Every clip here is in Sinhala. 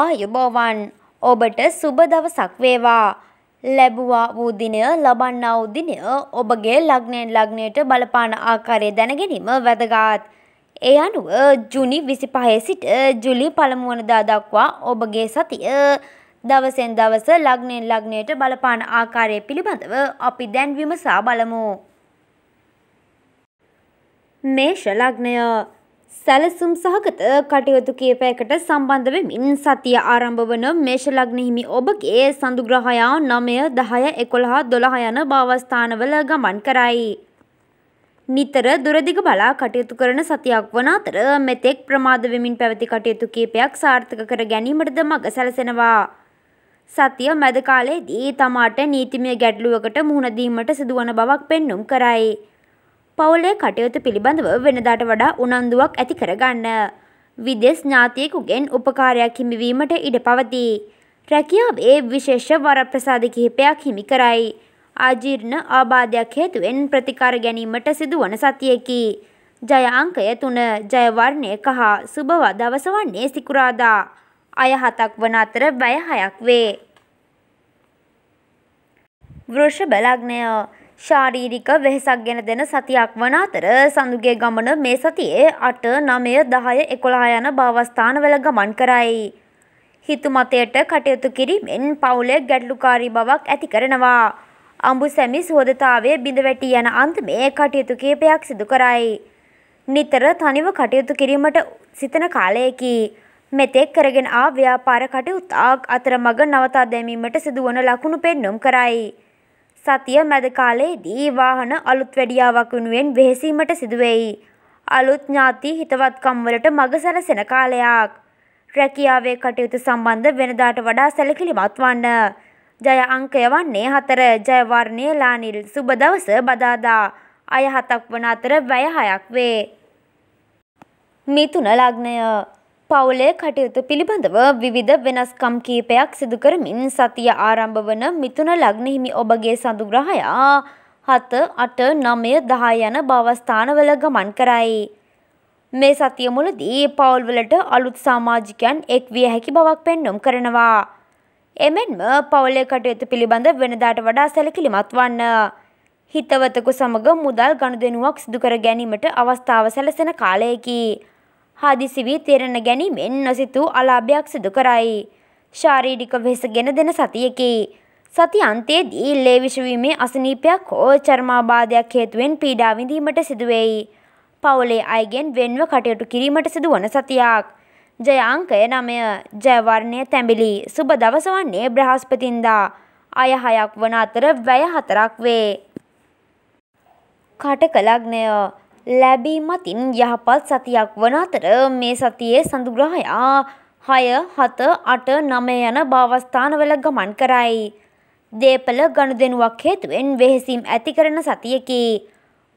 ආයුබෝවන් ඔබට සුබ දවසක් වේවා. ලැබුවා වූ දිනය ලබන්නා වූ දිනය ඔබගේ ලග්නයෙන් ලග්නයට බලපාන ආකාරය දැනගැනීම වැදගත්. ඒ අනුව ජුනි 25 සිට ජුලි 1 වනදා දක්වා ඔබගේ සතිය දවසෙන් දවස ලග්නයෙන් ලග්නයට බලපාන ආකාරය පිළිබඳව අපි දැන් විමසා බලමු. මේෂ ලග්නය සැලසුම් සහගත කටයුතු කීපයකට සම්බන්ධ වෙමින් සතිය ආරම්භ වන මේෂ ලග්න හිමි ඔබගේ සඳුග්‍රහයා 9, 10, 11, 12 යන භවස්ථානවල ගමන් කරයි. නිතර දුරදිග බලා කටයුතු කරන සතියක් වන අතර මෙතෙක් ප්‍රමාද වෙමින් පැවති කටයුතු කීපයක් සාර්ථක කර ගැනීමටද මඟ සැලසෙනවා. සතිය මැද කාලයේදී තමාට නීතිමය ගැටලුවකට මුහුණ දීමට සිදුවන බවක් පෙන්눔 කරයි. පවුලේ කටයුතු පිළිබඳව වෙනදාට වඩා උනන්දුවක් ඇති කරගන්න. විදෙස් ඥාතියෙකුගෙන් උපකාරයක් හිමිවීමට ඉඩ පවතී. රැකියාව ඒ විශේෂ වරප්‍රසාද කිහිපයක් හිමි කරයි. ආජීර්ණ ආබාධයක් හේතුවෙන් ප්‍රතිකාර ගැනීමට සිදුවන සතියකි. ජය අංකය තුන ජයවර්ණය කහ සුභව දවස වන්නේ සිකුරාදා. අය හතක් වන අතර වැය හයක් වේ. වෘෂභ ලග්නය ශාරීරික වෙහෙසක් ගෙන දෙන සතියක් වන අතර සඳුගේ ගමන මේ සතියේ අට නමය දහය එකොළහා යන භවස්ථානවල ගමන් කරයි. හිතුමතයට කටයුතු කිරීමෙන් පවුලේ ගැටලුකාරී බවක් ඇති කරනවා. අඹු සැමි සුවදතාවය බිඳවැටී යන අන්තමේ කටයුතු කීපයක් සිදු කරයි. නිතර තනිව කටයුතු කිරීමට සිතන කාලයකි. මෙතෙක් කරගෙන ආ ව්‍යාපාර කටයුත්තාක් අතරමඟ නවතා දැමීමට සිදුවන ලකුණු පෙන්නුම් කරයි. සතිය මැද කාලයේදී ඒ වාහන අලුත් වැඩියාවක් වෙනුවෙන් වෙහෙසීමට සිදුවෙයි. අලුත් ඥාති හිතවත්කම්වලට මඟ සැලසෙන කාලයක්. රැකියාවේ කටයුතු සම්බන්ධ වෙනදාට වඩා සැලකිලිමත් වන්න. ජය අංකය වන්නේ හතර ජයවර්ණය ලානිල් සුබ දවස බදාදා. අය හතක් වන අතර වැය හයක් වේ. මිතුන ලග්නය පවුලේ කටයුතු පිළිබඳව විවිධ වෙනස්කම් කීපයක් සිදු කරමින් සතිය ආරම්භ වන මිථුන ලග්න හිමි ඔබගේ සඳුග්‍රහයා හත අට නමය දහය යන භවස්ථානවල ගමන් කරයි. මේ සතිය මුලදී පවුල්වලට අලුත් සමාජිකයන් එක් විය හැකි බවක් පෙන්නුම් කරනවා. එමෙන්ම පවුලේ කටයුතු පිළිබඳ වෙනදාට වඩා සැලකිලිමත් වන්න. හිතවතකු සමග මුදල් ගනුදෙනුවක් සිදුකර ගැනීමට අවස්ථාව සැලසෙන කාලයකි. හදිසි වී තෙරණ ගැනීමෙන් නොසිතූ අලාභයක් සිදු කරයි. ශාරීරික වෙහෙස ගෙන දෙන සතියකි. සති අන්තයේදී ලේ විෂවීමේ අසනීපයක් හෝ චර්මාබාධයක් හේතුවෙන් පීඩා විඳීමට සිදුවේයි. පවුලේ අයගෙන් වෙන්ව කටයුතු කිරීමට සිදුවන සතියක්. ජය අංකය 9 ජය වර්ණය තැඹිලි. සුබ දවස වන්නේ බ්‍රහස්පතින්දා. අය හයක් වන අතර වැය හතරක් වේ. කටක ලග්නය ලැබීම මතින් යහපත් සතියක් වන අතර මේ සතියේ සඳුග්‍රහයා හය හත අට නමය යන භාවස්ථානවල ගමන් කරයි. දේපල ගණුදෙනුවක් හේතුවෙන් වෙහෙසිම් ඇති කරන සතියකි.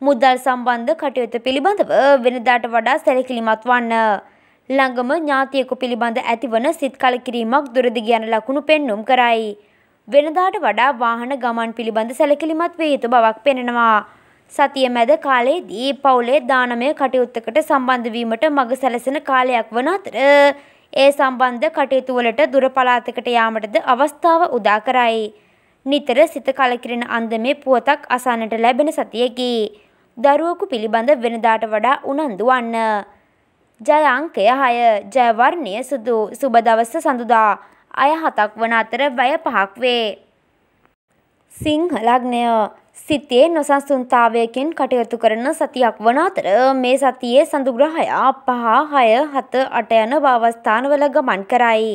මුදල් සම්බන්ධ කටයුතු පිළිබඳව වෙනදාට වඩා සැලකිලිමත් වන්න. ළඟම ඥාතියකු පිළිබඳ ඇතිවන සිත් කලකිරීමක් දුරදිග යන ලකුණු පෙන්නුම් කරයි. වෙනදාට වඩා වාහන ගමන් පිළිබඳ සැලකිලිමත් වේ යුතු බවක් පෙනෙනවා. සතිය මැද කාලයේදී පවුලේ දානමය කටයුත්තකට සම්බන්ධ වීමට මඟ සැලසෙන කාලයක් වන අතර ඒ සම්බන්ධ කටයුතු වලට දුර පළාතකට යාමටද අවස්ථාව උදා කරයි. නිතර සිත කලකිරෙන අන්දමේ පුවතක් අසන්නට ලැබෙන සතියකි. දරුවෙකු පිළිබඳ වෙනදාට වඩා උනන්දු වන්න. ජය අංකය 6, ජය වර්ණය සුදු, සුබ දවස සඳුදා. අය හතක් වන අතර වැය පහක් වේ. සිංහ ලග්නය සිතේ නොසන්සුන්තාවයකින් කටයුතු කරන සතියක් වන අතර මේ සතියේ සඳුග්‍රහයා පහ හය හත අට යන භවස්ථානවල ගමන් කරයි.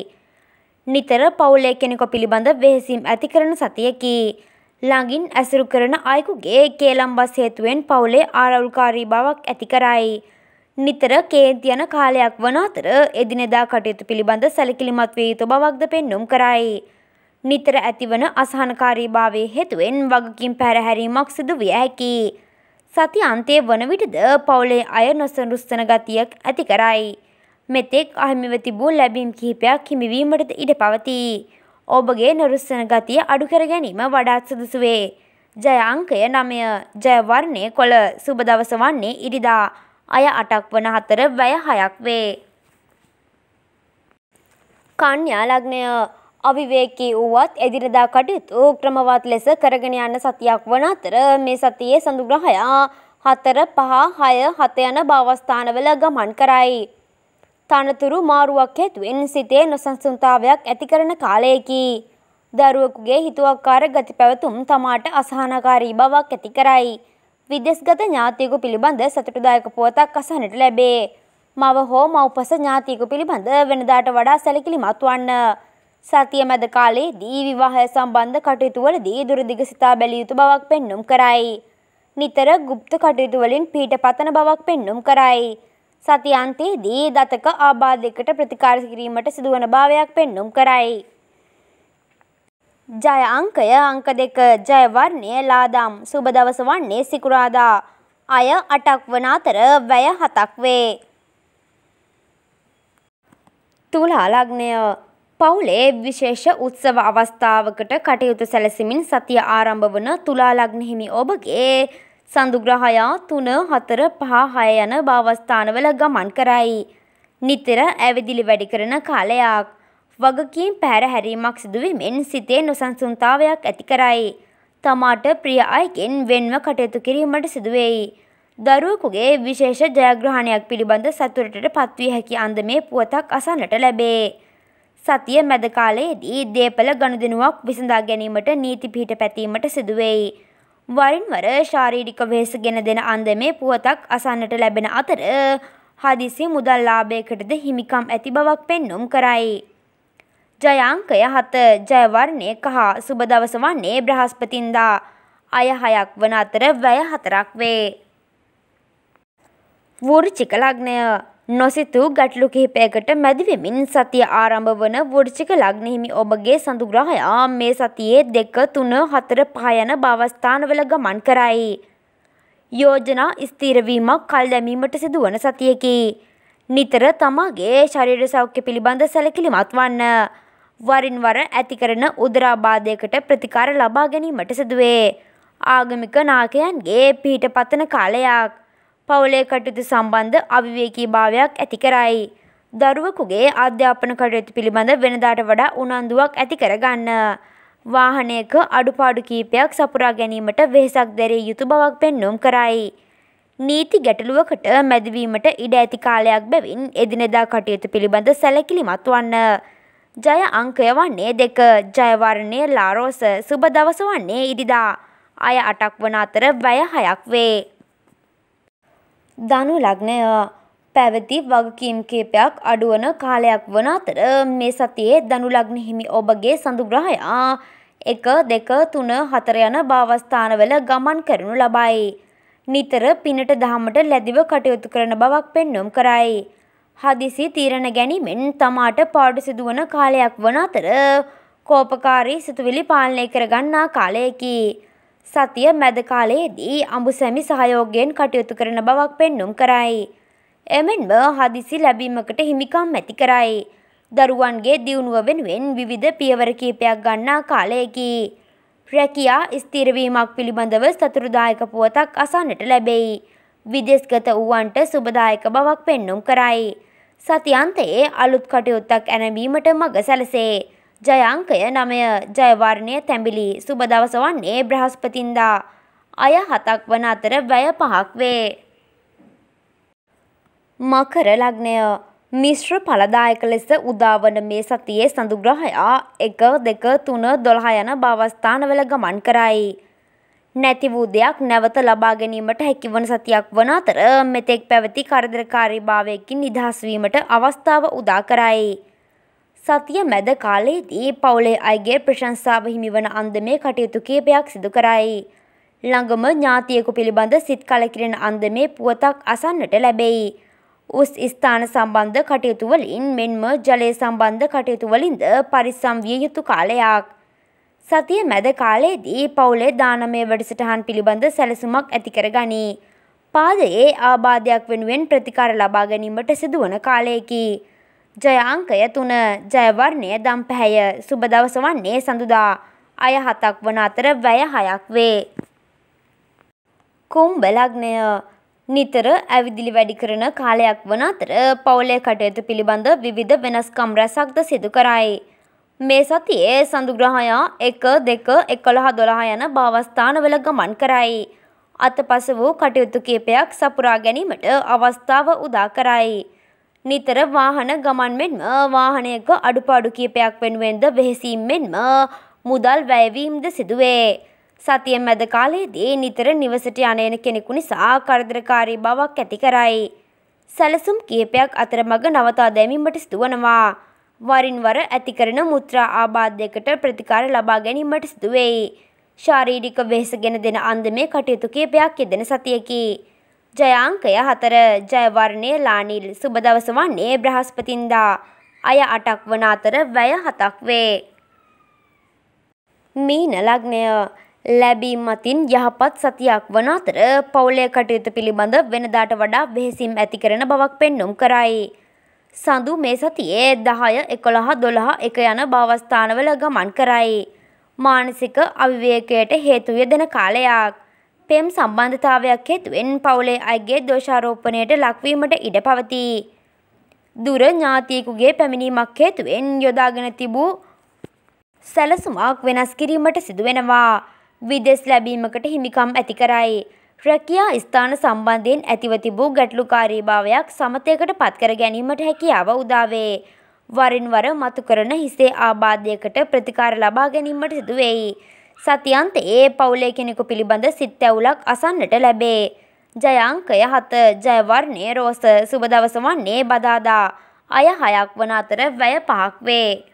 නිතර පවුලේ කෙනෙකු පිළිබඳ වෙහෙසිම් ඇති කරන සතියකි. ළඟින් ඇසුරු කරන අයෙකුගේ කේලම්බස් හේතුවෙන් පවුලේ ආරවුල්කාරී බවක් ඇති කරයි. නිතර කේන්ති යන කාලයක් වන අතර එදිනෙදා කටයුතු පිළිබඳ සැලකිලිමත් විය යුතු බවක්ද පෙන්නුම් කරයි. නිතර ඇතිවන අසහනකාරීභාවයේ හේතුවෙන් වගකින් පැරහැරීමක් සිදු විය හැකියි. සති අන්තයේ වන විටද පවුලේ අය නොසරුස්සන ගතියක් ඇති කරයි. මෙතෙක් අහිමිව තිබූ ලැබීම් කිහිපයක් හිමිවීමටද ඉඩ පවතී. ඔබගේ නොරුස්සන ගතිය අඩු කර ගැනීම වඩාත් සුදුසු වේ. ජය අංකය 9 ජය වර්ණය කොළ සුබ දවස වන්නේ ඉරිදා අය 8ක් වන හතර වැය 6ක් වේ. කන්‍යා ලග්නය අවිවේකී වුවත් එදිනදා කටයුතු ක්‍රමවත් ලෙස කරගෙන යන සතියක් වන අතර මේ සතියේ සඳුග්‍රහයා හතර පහ හය හත යන භවස්ථානවල ගමන් කරයි. තනතුරු මාරුවක් හේතුවෙන් සිතේ නොසන්සුන්තාවයක් ඇති කරන කාලයකි. දරුවෙකුගේ හිතුවක්කාර ගති පැවතුම් තමාට අසහනකාරී බවක් ඇති කරයි. විදෙස්ගත ඥාතියකු පිළිබඳ සතුටුදායක පුවතක් අසහනට ලැබේ. මව හෝ මව්පස ඥාතියකු පිළිබඳ වෙනදාට වඩා සැලකිලිමත් වන්න. සතිය මැද කාලයේදී විවාහය සම්බන්ධ කටයුතුවලදී දුරදිග සිතා බැලිය යුතු බවක් පෙන්නුම් කරයි. නිතර গুপ্ত කටයුතු වලින් පීඩ පතන බවක් පෙන්නුම් කරයි. සතියන්තයේදී දතක ආබාධයකට ප්‍රතිකාර කිරීමට සිදුවන භාවයක් පෙන්නුම් කරයි. ජය අංකය අංක දෙක ජය වර්ණය ලාදම් සුබ දවස වන්නේ සිකුරාදා අය අටක් වන අතර වැය හතක් වේ. තුලා ලග්නය පවුලේ විශේෂ උත්සව අවස්ථාවකට කටයුතු සැලසමින් සතිය ආරම්භ වන තුලා ලග්න හිමි ඔබගේ සඳුග්‍රහයා තුන හතර පහ හය යන භාවස්ථානවල ගමන් කරයි. නිතර ඇවිදිලි වැඩි කරන කාලයක්. වගකීම් පැහැරහැරීමක් සිදුවීමෙන් සිතේ නොසන්සුන්තාවයක් ඇති කරයි. තමාට ප්‍රිය අයගෙන් වෙන්ව කටයුතු කිරීමට සිදුවෙයි. දරුවෙකුගේ විශේෂ ජයග්‍රහණයක් පිළිබඳ සතුටට පත්විය හැකි අන්දමේ පුවතක් අසන්නට ලැබේ. සතිය මැද කාලයේදී දේපළ ගනුදෙනුවක් විසඳා ගැනීමට නීති පිහිට පැතීමට සිදුවේයි. වරින් වර ශාරීරික වෙහෙස ගෙන දෙන අන්දමේ පුවතක් අසන්නට ලැබෙන අතර හදිසි මුදල් ලාභයකටද හිමිකම් ඇති බවක් පෙන්눔 කරයි. ජයාංකය 7 ජයවර්ණයේ කහ සුබ දවස වන්නේ බ්‍රහස්පතින්දා අය හයක් වන අතර වැය හතරක් වේ. වෘචික ලග්නය නොසිතූ ගැටලු කිහිපයකට මැදිවෙමින් සතිය ආරම්භ වන වෘචික ලග්න හිමි ඔබගේ සඳුග්‍රහයා මේ සතියේ 2 3 4 5 යන භවස්ථානවල ගමන් කරයි. යෝජනා ස්ථිර වීමක් කල් දැමීමට සිදුවන සතියකි. නිතර තමාගේ ශරීර සෞඛ්‍ය පිළිබඳ සැලකිලිමත් වන්න. වරින් වර ඇති කරන උදරාබාධයකට ප්‍රතිකාර ලබා ගැනීමට සිදුවේ. ආගමික නායකයන්ගේ පිහිට පතන කාලයක්. පවුලේ කටයුතු සම්බන්ධ අවිවේකී භාවයක් ඇති කරයි. දරුවකුගේ අධ්‍යාපන කටයුතු පිළිබඳ වෙනදාට වඩා උනන්දුවක් ඇති කරගන්න. වාහනයක අඩුපාඩු කීපයක් සපුරා ගැනීමට වෙහසක් දැරිය යුතු බවක් පෙන්නුම් කරයි. නීති ගැටලුවකට මැදිවීමට ඉඩ ඇති කාලයක් බැවින් එදිනෙදා කටයුතු පිළිබඳ සැලකිලිමත් වන්න. ජය අංකය වන්නේ දෙක ජයවරණය ලාරෝස සුබ දවස වන්නේ ඉරිදා. අය අටක් වන අතර වැය හයක් වේ. ධනු ලග්නය පැවති වගකීම් කේපයක් අඩුවන කාලයක් වන අතර මේ සතියේ ධනු ලග්න හිමි ඔබගේ සඳුග්‍රහයා එක දෙක තුන හතර යන භාවස්ථානවල ගමන් කරනු ලබයි. නිතර පිනට දහමට ලැදිව කටයුතු කරන බවක් පෙන්නුම් කරයි. හදිසි තීරණ ගැනීමෙන් තමාට පාඩු සිදුවන කාලයක් වන අතර කෝපකාරී සිතුවිලි පාලනය කරගන්නා කාලයකි. සතිය මැද කාලයේදී අඹුසැමි සහයෝගයෙන් කටයුතු කරන බවක් පෙන්නුම් කරයි. එමෙන්ම හදිසි ලැබීමකට හිමිකම් ඇති කරයි. දරුවන්ගේ දියුණුව වෙනුවෙන් විවිධ පියවර කීපයක් ගන්නා කාලයකි. රැකියා ස්ථිරවීමක් පිළිබඳව සතුරුදායක පුවතක් අසන්නට ලැබෙයි. විදෙස්ගත වූවන්ට සුබදායක බවක් පෙන්නුම් කරයි. සතියන්තයේ අලුත් කටයුත්තක් ඇනවීමට මඟ සැලසේ. ජයංකය නමය ජයවර්ණය තැඹිලි සුබ දවස වන්නේ බ්‍රහස්පතින්දා අය හතක් වන අතර වැය පහක් වේ. මකර ලග්නය මිශ්‍ර පලදායක ලෙස උදාවන මේ සතියේ සඳුග්‍රහයා එක දෙක තුන දොළහ යන භවස්ථානවල ගමන් කරයි. නැති වූ දෙයක් නැවත ලබා ගැනීමට හැකිවන සතියක් වන අතර මෙතෙක් පැවති කරදරකාරීභාවයකින් නිදහස්වීමට අවස්ථාව උදා කරයි. සතිය මැද කාලයේදී පවුලේ අයගේ ප්‍රශංසාව හිමිවන අන්දමේ කටයුතු කීපයක් සිදු කරයි. ළඟම ඥාතියෙකු පිළිබඳ සිත් කලකිරෙන අන්දමේ පුවතක් අසන්නට ලැබෙයි. උස් ස්ථාන සම්බන්ධ කටයුතු වලින් මෙන්ම ජලය සම්බන්ධ කටයුතු වලින්ද පරිස්සම් විය යුතු කාලයක්. සතිය මැද කාලයේදී පවුලේ දානමය වැඩසටහන් පිළිබඳ සැලසුමක් ඇති කරගනී. පාදයේ ආබාධයක් වෙනුවෙන් ප්‍රතිකාර ලබා ගැනීමට සිදුවන කාලයකි. ජය අංකය තුන ජයවර්ණය දම් පැහැය සුබ දවස වන්නේ සඳුදා අය හතක් වන අතර වැය හයක් වේ. කුම්භ ලග්නය නිතර ඇවිදිලි වැඩි කරන කාලයක් වන අතර පවුලේ කටයුතු පිළිබඳ විවිධ වෙනස්කම් රැසක්ද සිදු කරයි. මේ සතියේ සඳුග්‍රහයා එක දෙක එකොළහ දොළහ යන භාවස්ථානවල ගමන් කරයි. අතපස වූ කටයුතු කීපයක් සපුරා ගැනීමට අවස්ථාව උදා කරයි. නිතර වාහන ගමන් මෙන්ම වාහනයක අඩුපාඩු කීපයක් වෙනුවෙන්ද වෙහෙසීම් මෙන්ම මුදල් වැයවීම්ද සිදුවේ. සතිය මැද කාලයේදී නිතර නිවසට යනයන කෙනෙකු නිසා කරදරකාරී බවක් ඇති කරයි. සැලසුම් කීපයක් අතරමඟ නවතා දැමීමට සිදුවනවා. වරින් වර ඇති කරන මුත්‍රා ආබාධයකට ප්‍රතිකාර ලබා ගැනීමට සිදුවේයි. ශාරීරික වෙහෙස ගෙන දෙන අන්දමේ කටයුතු කීපයක් යෙදෙන සතියකි. ජයාංකය හතර ජයවර්ණය ලානිල් සුබ දවස වන්නේ බ්‍රහස්පතින්දා අය අටක් වන අතර වැය හතක් වේ. මීන ලග්නය ලැබීම් මතින් යහපත් සතියක් වන අතර පවුලේ කටයුතු පිළිබඳ වෙනදාට වඩා වෙහෙසිම් ඇති කරන බවක් පෙන්නුම් කරයි. සඳු මේ සතියේ දහය එකොළහ දොළහ එක යන භවස්ථානවල ගමන් කරයි. මානසික අවිවේකයට හේතුය දෙන කාලයක්. පෙම් සම්බන්ධතාවයක් හේතුවෙන් පවුලේ අයගේ දෝෂාරෝපණයට ලක්වීමට ඉඩ පවතී. දුර ඥාතියෙකුගේ පැමිණීමක් හේතුවෙන් යොදාගෙන තිබූ සැලසුමක් වෙනස් කිරීමට සිදුවෙනවා. විදෙස් ලැබීමකට හිමිකම් ඇති කරයි. රැකියා ස්ථාන සම්බන්ධයෙන් ඇතිව තිබූ ගැටලුකාරීභාවයක් සමතයකට පත්කර ගැනීමට හැකියාව උදාවේ. වරින් වර මතු කරන හිසේ ආබාධයකට ප්‍රතිකාර ලබා ගැනීමට සිදුවෙයි. සතියන්තයේ පවුලේ කෙනෙකු පිළිබඳ සිත් ඇවුලක් අසන්නට ලැබේ. ජයංකය හත ජයවර්ණය රෝස සුබ දවස වන්නේ බදාදා. අය හයක් වන අතර වැය පහක් වේ.